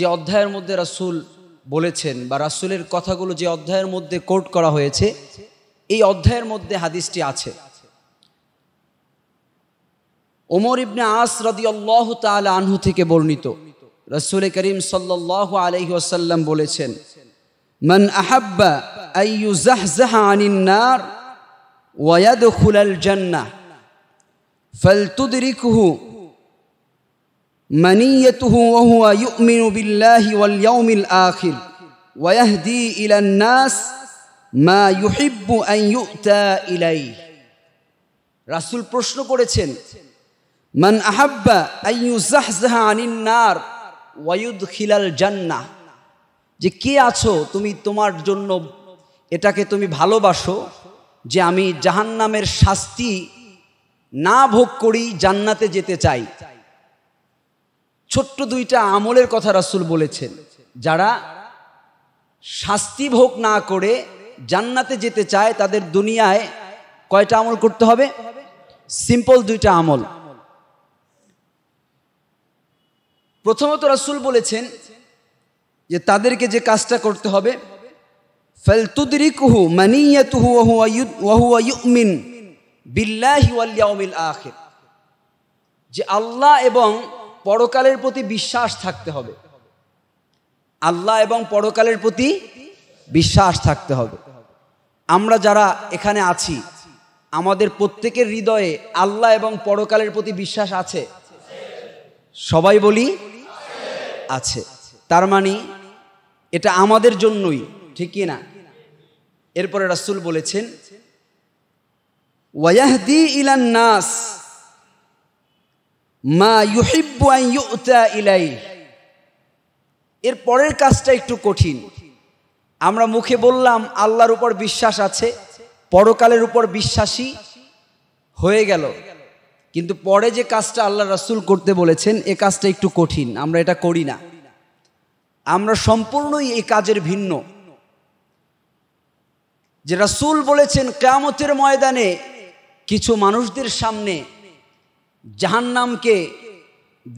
যে অধ্যায়ের মধ্যে রাসুল বলেছেন বা রাসুলের কথাগুলো যে অধ্যায়ের মধ্যে কোট করা হয়েছে এই অধ্যায়ের মধ্যে হাদিসটি আছে ওমর ইবনে আস রদি আল্লাহ তাল আনহু থেকে বর্ণিত রসুল করিম সাল্লাহ আলহি আসাল্লাম বলেছেন মন আহাব্বা منيته وهو يؤمن بالله واليوم الآخر ويهدي إلى الناس ما يحب أن يؤتى إليه রাসুল প্রশ্ন করেছেন মান আহাব্বা আনিন নার ওয়ুদ খিলাল জান্না যে কে আছো তুমি তোমার জন্য এটাকে তুমি ভালোবাসো যে আমি জাহান্নামের শাস্তি না ভোগ করি জান্নাতে যেতে চাই ছোট্ট দুইটা আমলের কথা রাসুল বলেছেন যারা শাস্তি ভোগ না করে জান্নাতে যেতে চায় তাদের দুনিয়ায় কয়টা আমল করতে হবে সিম্পল দুইটা আমল প্রথমত রাসুল বলেছেন যে তাদেরকে যে কাজটা করতে হবে ফেলতুদরিকুহু মানিয়াতুহু ওয়াহুয়া ইউমিন যে আল্লাহ এবং পরকালের প্রতি বিশ্বাস থাকতে হবে আল্লাহ এবং পরকালের প্রতি বিশ্বাস থাকতে হবে আমরা যারা এখানে আছি আমাদের প্রত্যেকের হৃদয়ে আল্লাহ এবং পরকালের প্রতি বিশ্বাস আছে সবাই বলি আছে তার মানে এটা আমাদের জন্যই ঠিক না এরপরে রাসুল বলেছেন ওয়াহদি ইলান্নাস নাস মা ইউহিব্বু আন ইউতা ইলাই এর পরের কাজটা একটু কঠিন আমরা মুখে বললাম আল্লাহর উপর বিশ্বাস আছে পরকালের উপর বিশ্বাসী হয়ে গেল কিন্তু পরে যে কাজটা আল্লাহ রাসুল করতে বলেছেন এ কাজটা একটু কঠিন আমরা এটা করি না আমরা সম্পূর্ণই এই কাজের ভিন্ন যে রাসুল বলেছেন কেয়ামতের ময়দানে কিছু মানুষদের সামনে জাহান্নামকে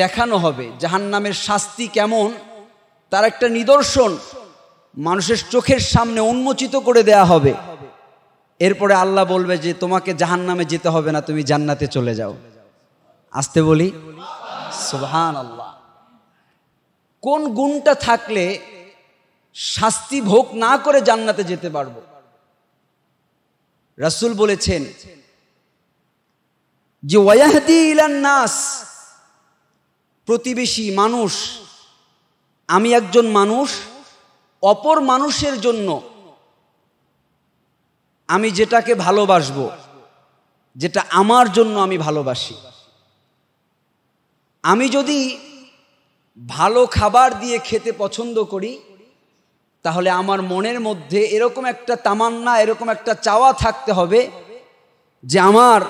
দেখানো হবে জাহান্নামের শাস্তি কেমন তার একটা নিদর্শন মানুষের চোখের সামনে উন্মোচিত করে দেয়া হবে এরপরে আল্লাহ বলবে যে তোমাকে জাহান্নামে যেতে হবে না তুমি জান্নাতে চলে যাও আসতে বলি সুহান আল্লাহ কোন গুণটা থাকলে শাস্তি ভোগ না করে জান্নাতে যেতে পারবো রাসুল বলেছেন যে ওয়াহদি ইলান নাস প্রতিবেশী মানুষ আমি একজন মানুষ অপর মানুষের জন্য আমি যেটাকে ভালোবাসব যেটা আমার জন্য আমি ভালোবাসি আমি যদি ভালো খাবার দিয়ে খেতে পছন্দ করি তাহলে আমার মনের মধ্যে এরকম একটা তামান্না এরকম একটা চাওয়া থাকতে হবে যে আমার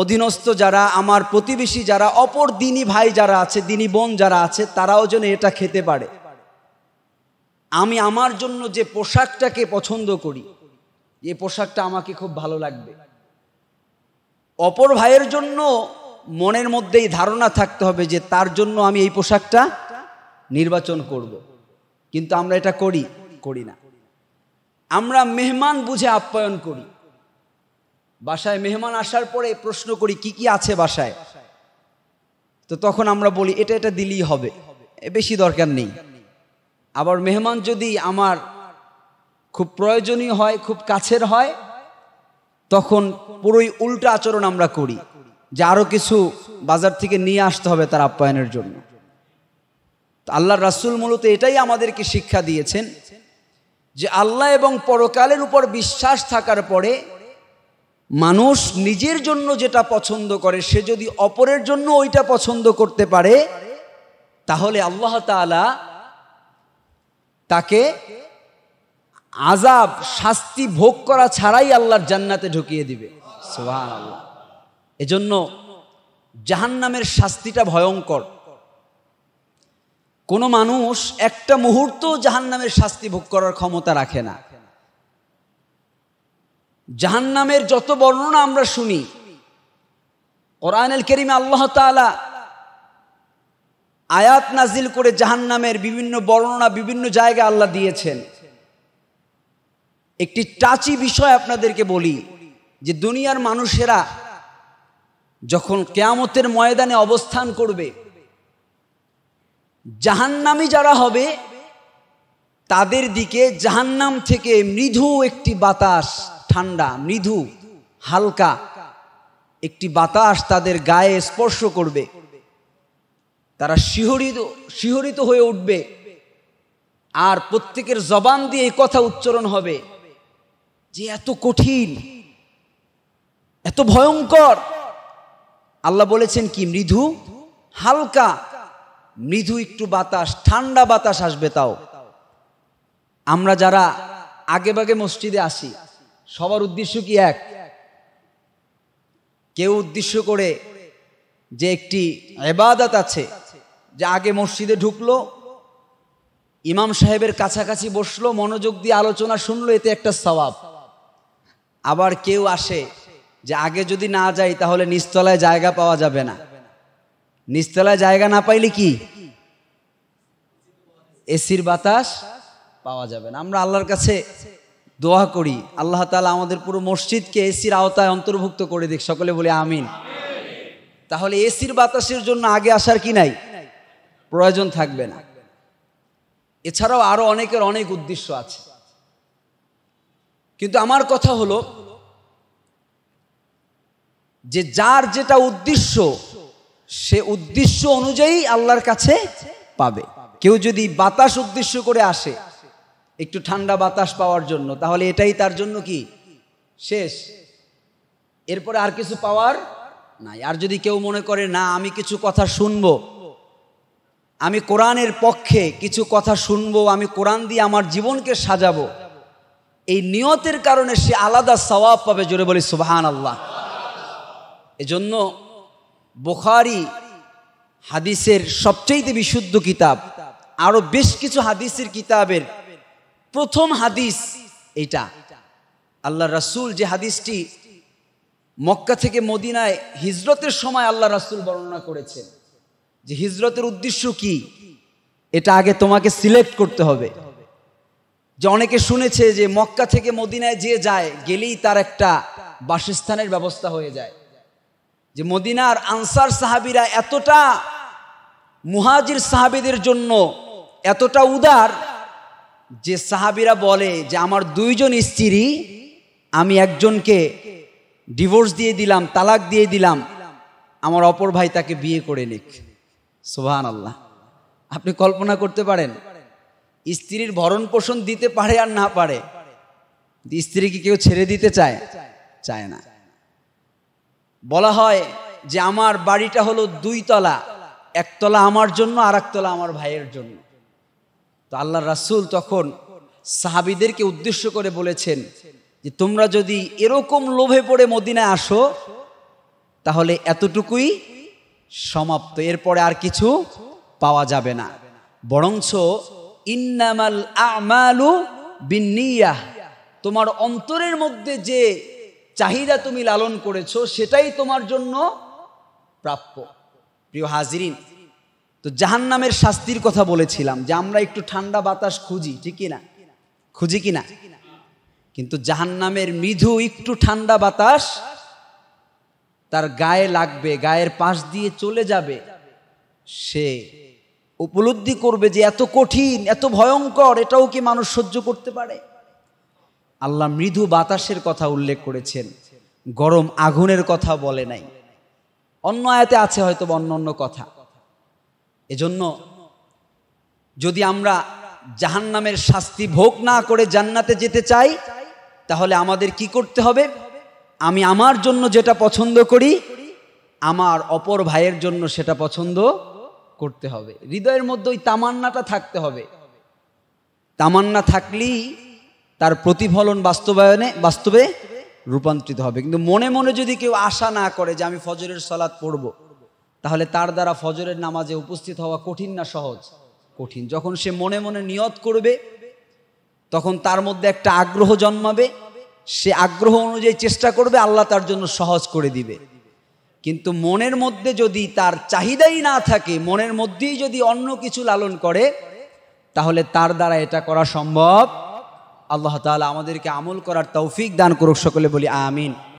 অধীনস্থ যারা আমার প্রতিবেশী যারা অপর দিনী ভাই যারা আছে দিনী বোন যারা আছে তারাও যেন এটা খেতে পারে আমি আমার জন্য যে পোশাকটাকে পছন্দ করি এই পোশাকটা আমাকে খুব ভালো লাগবে অপর ভাইয়ের জন্য মনের মধ্যেই ধারণা থাকতে হবে যে তার জন্য আমি এই পোশাকটা নির্বাচন করব। কিন্তু আমরা এটা করি করি না আমরা মেহমান বুঝে আপ্যায়ন করি বাসায় মেহমান আসার পরে প্রশ্ন করি কি কি আছে বাসায় তো তখন আমরা বলি এটা এটা দিলেই হবে বেশি দরকার নেই আবার মেহমান যদি আমার খুব প্রয়োজনীয় হয় খুব কাছের হয় তখন পুরোই উল্টা আচরণ আমরা করি যে আরও কিছু বাজার থেকে নিয়ে আসতে হবে তার আপ্যায়নের জন্য আল্লাহ রাসুল মূলত এটাই আমাদেরকে শিক্ষা দিয়েছেন যে আল্লাহ এবং পরকালের উপর বিশ্বাস থাকার পরে মানুষ নিজের জন্য যেটা পছন্দ করে সে যদি অপরের জন্য ওইটা পছন্দ করতে পারে তাহলে আল্লাহ তালা তাকে আজাব শাস্তি ভোগ করা ছাড়াই আল্লাহর জান্নাতে ঢুকিয়ে দিবে সোহান আল্লাহ এজন্য জাহান্নামের শাস্তিটা ভয়ঙ্কর কোনো মানুষ একটা মুহূর্ত জাহান্নামের শাস্তি ভোগ করার ক্ষমতা রাখে না জাহান্নামের যত বর্ণনা আমরা শুনি কোরআনুল করিমে আল্লাহ তালা আয়াত নাজিল করে জাহান্নামের বিভিন্ন বর্ণনা বিভিন্ন জায়গায় আল্লাহ দিয়েছেন একটি টাচি বিষয় আপনাদেরকে বলি যে দুনিয়ার মানুষেরা যখন কেয়ামতের ময়দানে অবস্থান করবে জাহান্নামি যারা হবে তাদের দিকে জাহান্নাম থেকে মৃদু একটি বাতাস ঠান্ডা মৃদু হালকা একটি বাতাস তাদের গায়ে স্পর্শ করবে তারা শিহরিত শিহরিত হয়ে উঠবে আর প্রত্যেকের জবান দিয়ে এই কথা উচ্চারণ হবে যে এত কঠিন এত ভয়ঙ্কর আল্লাহ বলেছেন কি মৃদু হালকা মৃদু একটু বাতাস ঠান্ডা বাতাস আসবে তাও আমরা যারা আগে বাগে মসজিদে আসি সবার উদ্দেশ্য কি এক কেউ উদ্দেশ্য করে যে একটি এবাদাত আছে যে আগে মসজিদে ঢুকলো ইমাম সাহেবের কাছাকাছি বসলো মনোযোগ দিয়ে আলোচনা শুনলো এতে একটা স্বভাব আবার কেউ আসে যে আগে যদি না যাই তাহলে নিস্তলায় জায়গা পাওয়া যাবে না নিচতলায় জায়গা না পাইলে কি এসির বাতাস পাওয়া যাবে না আমরা আল্লাহর কাছে দোয়া করি আল্লাহ তালা আমাদের পুরো মসজিদকে এসির আওতায় অন্তর্ভুক্ত করে দিক সকলে বলে আমিন তাহলে এসির বাতাসের জন্য আগে আসার কি নাই প্রয়োজন থাকবে না এছাড়াও আরও অনেকের অনেক উদ্দেশ্য আছে কিন্তু আমার কথা হলো যে যার যেটা উদ্দেশ্য সে উদ্দেশ্য অনুযায়ী আল্লাহর কাছে পাবে কেউ যদি বাতাস উদ্দেশ্য করে আসে একটু ঠান্ডা বাতাস পাওয়ার জন্য তাহলে এটাই তার জন্য কি শেষ এরপরে আর কিছু পাওয়ার নাই আর যদি কেউ মনে করে না আমি কিছু কথা শুনব আমি কোরআনের পক্ষে কিছু কথা শুনব আমি কোরআন দিয়ে আমার জীবনকে সাজাবো এই নিয়তের কারণে সে আলাদা সওয়াব পাবে জোরে বলি সুবাহান আল্লাহ এজন্য বোখারি হাদিসের সবচেয়ে বিশুদ্ধ কিতাব আরও বেশ কিছু হাদিসের কিতাবের প্রথম হাদিস এটা আল্লাহ রাসুল যে হাদিসটি মক্কা থেকে মদিনায় হিজরতের সময় আল্লাহ রাসুল বর্ণনা করেছেন যে হিজরতের উদ্দেশ্য কি এটা আগে তোমাকে সিলেক্ট করতে হবে যে অনেকে শুনেছে যে মক্কা থেকে মদিনায় যে যায় গেলেই তার একটা বাসস্থানের ব্যবস্থা হয়ে যায় যে মদিনার আনসার সাহাবিরা এতটা মুহাজির সাহাবিদের জন্য এতটা উদার যে সাহাবিরা বলে যে আমার দুইজন স্ত্রী আমি একজনকে ডিভোর্স দিয়ে দিলাম তালাক দিয়ে দিলাম আমার অপর ভাই তাকে বিয়ে করে নিক সোহান আল্লাহ আপনি কল্পনা করতে পারেন স্ত্রীর ভরণ পোষণ দিতে পারে আর না পারে স্ত্রীকে কেউ ছেড়ে দিতে চায় চায় না বলা হয় যে আমার বাড়িটা হলো দুই তলা একতলা আমার জন্য আর একতলা আমার ভাইয়ের জন্য তো আল্লাহ রাসুল তখন সাহাবিদেরকে উদ্দেশ্য করে বলেছেন যে তোমরা যদি এরকম লোভে পড়ে মদিনায় আসো তাহলে এতটুকুই সমাপ্ত এরপরে আর কিছু পাওয়া যাবে না বরঞ্চ ইন্নামাল আমালু বিনিয়া তোমার অন্তরের মধ্যে যে চাহিদা তুমি লালন করেছো সেটাই তোমার জন্য প্রাপ্য প্রিয় হাজিরিন তো জাহান্নামের শাস্তির কথা বলেছিলাম যে আমরা একটু ঠান্ডা বাতাস খুঁজি ঠিক না খুঁজি কি না কিন্তু জাহান্নামের মৃদু একটু ঠান্ডা বাতাস তার গায়ে লাগবে গায়ের পাশ দিয়ে চলে যাবে সে উপলব্ধি করবে যে এত কঠিন এত ভয়ঙ্কর এটাও কি মানুষ সহ্য করতে পারে আল্লাহ মৃদু বাতাসের কথা উল্লেখ করেছেন গরম আগুনের কথা বলে নাই অন্য আয়াতে আছে হয়তো অন্য অন্য কথা এজন্য যদি আমরা জাহান্নামের শাস্তি ভোগ না করে জান্নাতে যেতে চাই তাহলে আমাদের কি করতে হবে আমি আমার জন্য যেটা পছন্দ করি আমার অপর ভাইয়ের জন্য সেটা পছন্দ করতে হবে হৃদয়ের মধ্যে ওই তামান্নাটা থাকতে হবে তামান্না থাকলেই তার প্রতিফলন বাস্তবায়নে বাস্তবে রূপান্তরিত হবে কিন্তু মনে মনে যদি কেউ আশা না করে যে আমি ফজরের সলাদ পড়বো তাহলে তার দ্বারা ফজরের নামাজে উপস্থিত হওয়া কঠিন না সহজ কঠিন যখন সে মনে মনে নিয়ত করবে তখন তার মধ্যে একটা আগ্রহ জন্মাবে সে আগ্রহ অনুযায়ী চেষ্টা করবে আল্লাহ তার জন্য সহজ করে দিবে কিন্তু মনের মধ্যে যদি তার চাহিদাই না থাকে মনের মধ্যেই যদি অন্য কিছু লালন করে তাহলে তার দ্বারা এটা করা সম্ভব আল্লাহ তালা আমাদেরকে আমল করার তৌফিক দান করুক সকলে বলি আমিন